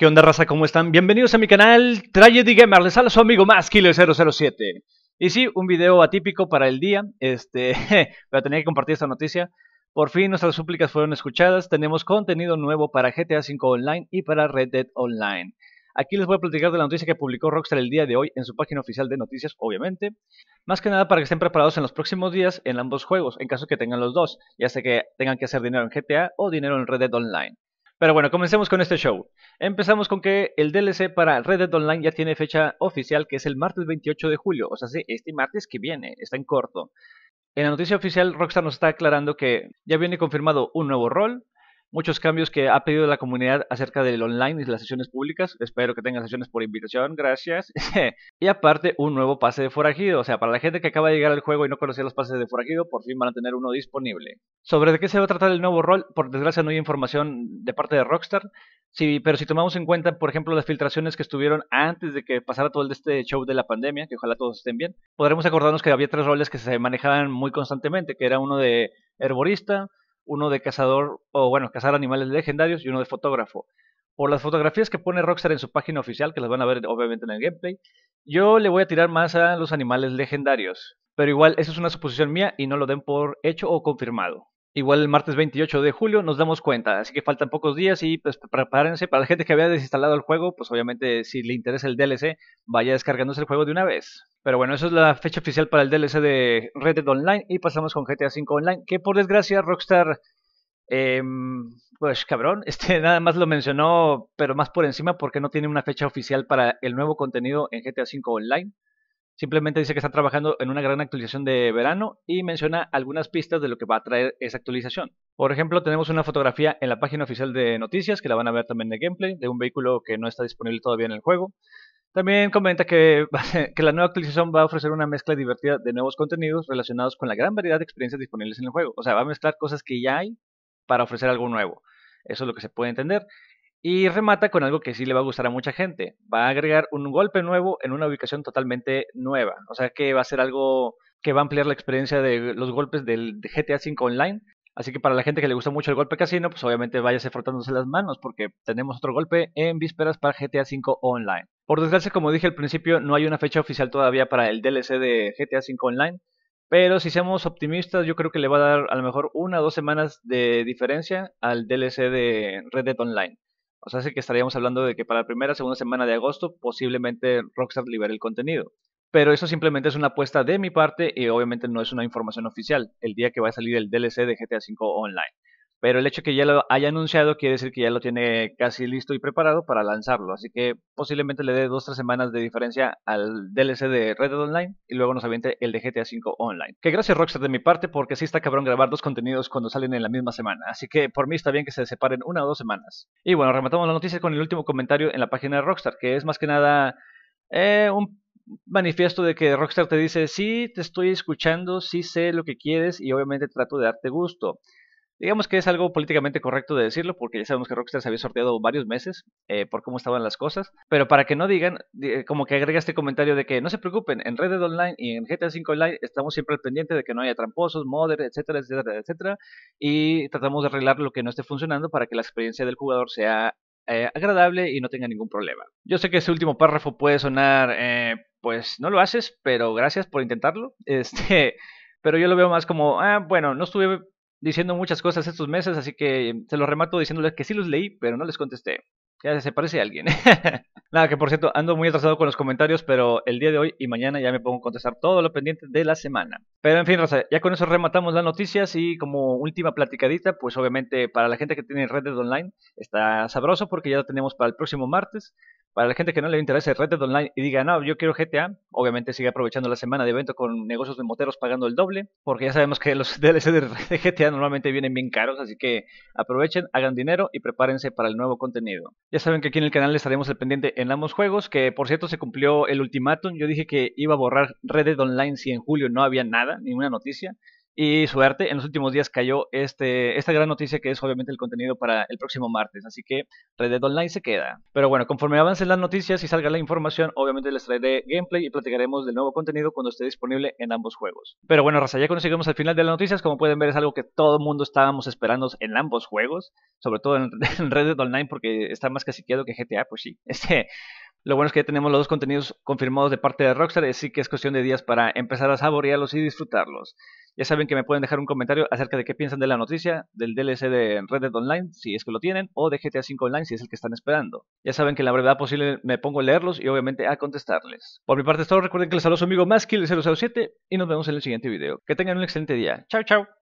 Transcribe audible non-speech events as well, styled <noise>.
¿Qué onda raza? ¿Cómo están? Bienvenidos a mi canal Tragedy Gamer, les habla su amigo más Killer 007 Y sí, un video atípico para el día, este, <laughs> pero tenía que compartir esta noticia Por fin nuestras súplicas fueron escuchadas, tenemos contenido nuevo para GTA V Online y para Red Dead Online Aquí les voy a platicar de la noticia que publicó Rockstar el día de hoy en su página oficial de noticias, obviamente. Más que nada para que estén preparados en los próximos días en ambos juegos, en caso que tengan los dos, ya sea que tengan que hacer dinero en GTA o dinero en Red Dead Online. Pero bueno, comencemos con este show. Empezamos con que el DLC para Red Dead Online ya tiene fecha oficial, que es el martes 28 de julio, o sea, sí, este martes que viene, está en corto. En la noticia oficial, Rockstar nos está aclarando que ya viene confirmado un nuevo rol, muchos cambios que ha pedido la comunidad acerca del online y las sesiones públicas. Espero que tengan sesiones por invitación, gracias. <laughs> y aparte, un nuevo pase de forajido. O sea, para la gente que acaba de llegar al juego y no conocía los pases de forajido, por fin van a tener uno disponible. Sobre de qué se va a tratar el nuevo rol, por desgracia no hay información de parte de Rockstar. Sí, pero si tomamos en cuenta, por ejemplo, las filtraciones que estuvieron antes de que pasara todo este show de la pandemia, que ojalá todos estén bien, podremos acordarnos que había tres roles que se manejaban muy constantemente, que era uno de herborista, uno de cazador, o bueno, cazar animales legendarios y uno de fotógrafo. Por las fotografías que pone Rockstar en su página oficial, que las van a ver obviamente en el gameplay, yo le voy a tirar más a los animales legendarios. Pero igual, eso es una suposición mía y no lo den por hecho o confirmado. Igual el martes 28 de julio nos damos cuenta, así que faltan pocos días y pues prepárense para la gente que había desinstalado el juego, pues obviamente si le interesa el DLC, vaya descargándose el juego de una vez. Pero bueno, esa es la fecha oficial para el DLC de Red Dead Online y pasamos con GTA V Online, que por desgracia Rockstar, eh, pues cabrón, <laughs> este nada más lo mencionó, pero más por encima porque no tiene una fecha oficial para el nuevo contenido en GTA V Online. Simplemente dice que está trabajando en una gran actualización de verano y menciona algunas pistas de lo que va a traer esa actualización. Por ejemplo, tenemos una fotografía en la página oficial de noticias, que la van a ver también de gameplay, de un vehículo que no está disponible todavía en el juego. También comenta que, <laughs> que la nueva actualización va a ofrecer una mezcla divertida de nuevos contenidos relacionados con la gran variedad de experiencias disponibles en el juego. O sea, va a mezclar cosas que ya hay para ofrecer algo nuevo. Eso es lo que se puede entender. Y remata con algo que sí le va a gustar a mucha gente. Va a agregar un golpe nuevo en una ubicación totalmente nueva. O sea que va a ser algo que va a ampliar la experiencia de los golpes del GTA V Online. Así que para la gente que le gusta mucho el golpe casino, pues obviamente váyase frotándose las manos porque tenemos otro golpe en vísperas para GTA V Online. Por desgracia, como dije al principio, no hay una fecha oficial todavía para el DLC de GTA V Online. Pero si seamos optimistas, yo creo que le va a dar a lo mejor una o dos semanas de diferencia al DLC de Red Dead Online. O sea, sí que estaríamos hablando de que para la primera segunda semana de agosto posiblemente Rockstar libere el contenido. Pero eso simplemente es una apuesta de mi parte y obviamente no es una información oficial el día que va a salir el DLC de GTA V Online pero el hecho de que ya lo haya anunciado quiere decir que ya lo tiene casi listo y preparado para lanzarlo, así que posiblemente le dé dos o tres semanas de diferencia al DLC de Red Dead Online y luego nos aviente el de GTA V Online. Que gracias Rockstar de mi parte porque sí está cabrón grabar dos contenidos cuando salen en la misma semana, así que por mí está bien que se separen una o dos semanas. Y bueno, rematamos la noticia con el último comentario en la página de Rockstar, que es más que nada eh, un manifiesto de que Rockstar te dice, sí, te estoy escuchando, sí sé lo que quieres y obviamente trato de darte gusto. Digamos que es algo políticamente correcto de decirlo, porque ya sabemos que Rockstar se había sorteado varios meses eh, por cómo estaban las cosas. Pero para que no digan, como que agrega este comentario de que no se preocupen, en Red Dead Online y en GTA V Online estamos siempre al pendiente de que no haya tramposos, modders, etcétera, etcétera, etcétera. Y tratamos de arreglar lo que no esté funcionando para que la experiencia del jugador sea eh, agradable y no tenga ningún problema. Yo sé que ese último párrafo puede sonar, eh, pues no lo haces, pero gracias por intentarlo. <laughs> Este. Pero yo lo veo más como, ah, bueno, no estuve diciendo muchas cosas estos meses, así que em, se los remato diciéndoles que sí los leí, pero no les contesté. Ya se parece a alguien. <laughs> Nada, que por cierto, ando muy atrasado con los comentarios, pero el día de hoy y mañana ya me pongo a contestar todo lo pendiente de la semana. Pero en fin, Raza, ya con eso rematamos las noticias y como última platicadita, pues obviamente para la gente que tiene Red Online está sabroso porque ya lo tenemos para el próximo martes. Para la gente que no le interese Red Online y diga, no, yo quiero GTA, obviamente sigue aprovechando la semana de evento con negocios de moteros pagando el doble, porque ya sabemos que los <laughs> DLC de GTA normalmente vienen bien caros, así que aprovechen, hagan dinero y prepárense para el nuevo contenido. Ya saben que aquí en el canal estaremos al pendiente en ambos juegos, que por cierto se cumplió el ultimátum. Yo dije que iba a borrar Red Dead Online si en julio no había nada, ninguna noticia. Y suerte, en los últimos días cayó este, esta gran noticia que es obviamente el contenido para el próximo martes. Así que Red Dead Online se queda. Pero bueno, conforme avancen las noticias y salga la información, obviamente les traeré gameplay y platicaremos del nuevo contenido cuando esté disponible en ambos juegos. Pero bueno, Raza, ya conseguimos al final de las noticias. Como pueden ver, es algo que todo el mundo estábamos esperando en ambos juegos. Sobre todo en, <laughs> Red Dead Online porque está más caciqueado que GTA, pues sí. <laughs> Este... Lo bueno es que ya tenemos los dos contenidos confirmados de parte de Rockstar, así que es cuestión de días para empezar a saborearlos y disfrutarlos. Ya saben que me pueden dejar un comentario acerca de qué piensan de la noticia, del DLC de Red Dead Online, si es que lo tienen, o de GTA V Online, si es el que están esperando. Ya saben que en la brevedad posible me pongo a leerlos y obviamente a contestarles. Por mi parte es todo, recuerden que les saludo su amigo Maskill007 y nos vemos en el siguiente video. Que tengan un excelente día. Chao, chao.